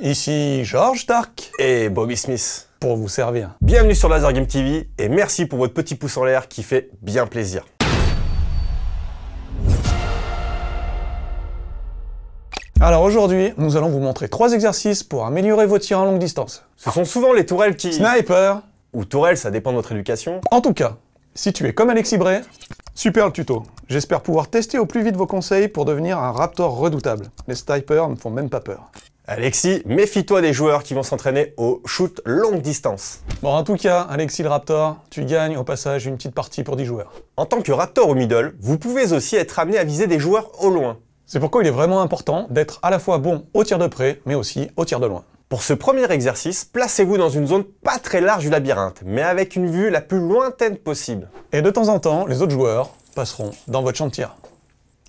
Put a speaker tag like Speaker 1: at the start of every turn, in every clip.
Speaker 1: Ici George Dark et Bobby Smith pour vous servir. Bienvenue sur Laser Game TV et merci pour votre petit pouce en l'air qui fait bien plaisir. Alors aujourd'hui, nous allons vous montrer trois exercices pour améliorer vos tirs en longue distance. Ce sont souvent les tourelles qui... Sniper Ou tourelles, ça dépend de votre éducation. En tout cas, si tu es comme Alexis Bray, super le tuto. J'espère pouvoir tester au plus vite vos conseils pour devenir un raptor redoutable. Les snipers ne font même pas peur. Alexis, méfie-toi des joueurs qui vont s'entraîner au shoot longue distance. Bon, en tout cas, Alexis le Raptor, tu gagnes au passage une petite partie pour 10 joueurs. En tant que Raptor au middle, vous pouvez aussi être amené à viser des joueurs au loin. C'est pourquoi il est vraiment important d'être à la fois bon au tir de près, mais aussi au tir de loin. Pour ce premier exercice, placez-vous dans une zone pas très large du labyrinthe, mais avec une vue la plus lointaine possible. Et de temps en temps, les autres joueurs passeront dans votre champ de tir.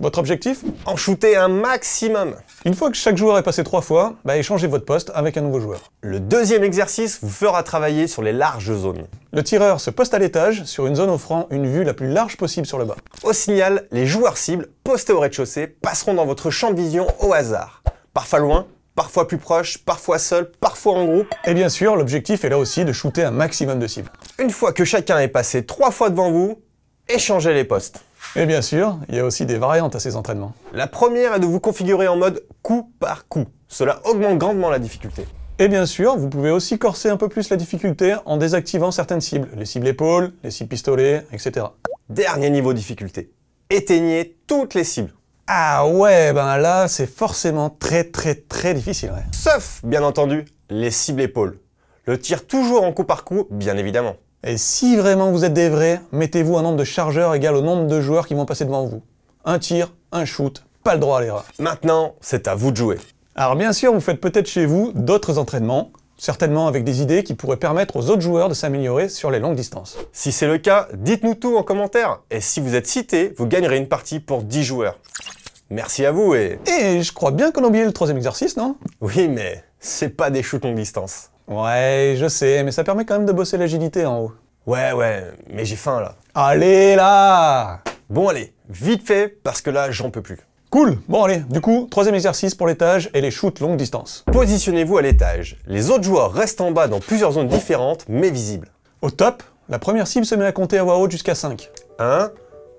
Speaker 1: Votre objectif En shooter un maximum. Une fois que chaque joueur est passé trois fois, bah échangez votre poste avec un nouveau joueur. Le deuxième exercice vous fera travailler sur les larges zones. Le tireur se poste à l'étage sur une zone offrant une vue la plus large possible sur le bas. Au signal, les joueurs cibles, postés au rez-de-chaussée, passeront dans votre champ de vision au hasard. Parfois loin, parfois plus proche, parfois seul, parfois en groupe. Et bien sûr, l'objectif est là aussi de shooter un maximum de cibles. Une fois que chacun est passé trois fois devant vous, échangez les postes. Et bien sûr, il y a aussi des variantes à ces entraînements. La première est de vous configurer en mode coup par coup. Cela augmente grandement la difficulté. Et bien sûr, vous pouvez aussi corser un peu plus la difficulté en désactivant certaines cibles, les cibles épaules, les cibles pistolets, etc. Dernier niveau difficulté, éteignez toutes les cibles. Ah ouais, ben là, c'est forcément très très très difficile. Sauf, bien entendu, les cibles épaules. Le tir toujours en coup par coup, bien évidemment. Et si vraiment vous êtes des vrais, mettez-vous un nombre de chargeurs égal au nombre de joueurs qui vont passer devant vous. Un tir, un shoot, pas le droit à l'erreur. Maintenant, c'est à vous de jouer. Alors bien sûr, vous faites peut-être chez vous d'autres entraînements, certainement avec des idées qui pourraient permettre aux autres joueurs de s'améliorer sur les longues distances. Si c'est le cas, dites-nous tout en commentaire. Et si vous êtes cité, vous gagnerez une partie pour 10 joueurs. Merci à vous et... Et je crois bien qu'on a oublié le troisième exercice, non Oui, mais c'est pas des shoots longue distance. Ouais, je sais, mais ça permet quand même de bosser l'agilité en haut. Ouais, ouais, mais j'ai faim là. Allez là Bon allez, vite fait, parce que là j'en peux plus. Cool Bon allez, du coup, troisième exercice pour l'étage et les shoots longue distance. Positionnez-vous à l'étage. Les autres joueurs restent en bas dans plusieurs zones différentes, mais visibles. Au top, la première cible se met à compter à voix haute jusqu'à 5. 1,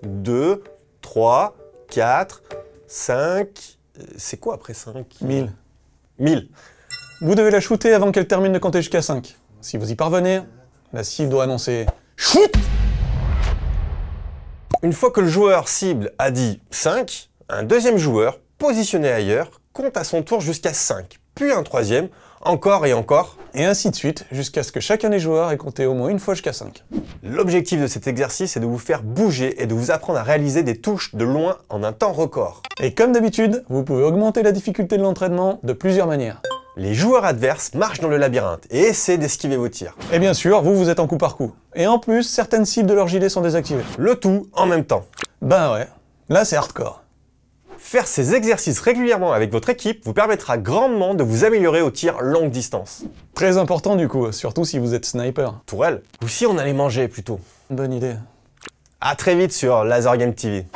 Speaker 1: 2, 3, 4, 5... C'est quoi après 5 1000. 1000 vous devez la shooter avant qu'elle termine de compter jusqu'à 5. Si vous y parvenez, la cible doit annoncer Shoot Une fois que le joueur cible a dit 5, un deuxième joueur, positionné ailleurs, compte à son tour jusqu'à 5, puis un troisième, encore et encore, et ainsi de suite, jusqu'à ce que chacun des joueurs ait compté au moins une fois jusqu'à 5. L'objectif de cet exercice est de vous faire bouger et de vous apprendre à réaliser des touches de loin en un temps record. Et comme d'habitude, vous pouvez augmenter la difficulté de l'entraînement de plusieurs manières les joueurs adverses marchent dans le labyrinthe et essaient d'esquiver vos tirs. Et bien sûr, vous, vous êtes en coup par coup. Et en plus, certaines cibles de leur gilet sont désactivées. Le tout en même temps. Ben ouais, là c'est hardcore. Faire ces exercices régulièrement avec votre équipe vous permettra grandement de vous améliorer au tir longue distance. Très important du coup, surtout si vous êtes sniper. Tourelle Ou si on allait manger plutôt. Bonne idée. A très vite sur Laser Game TV.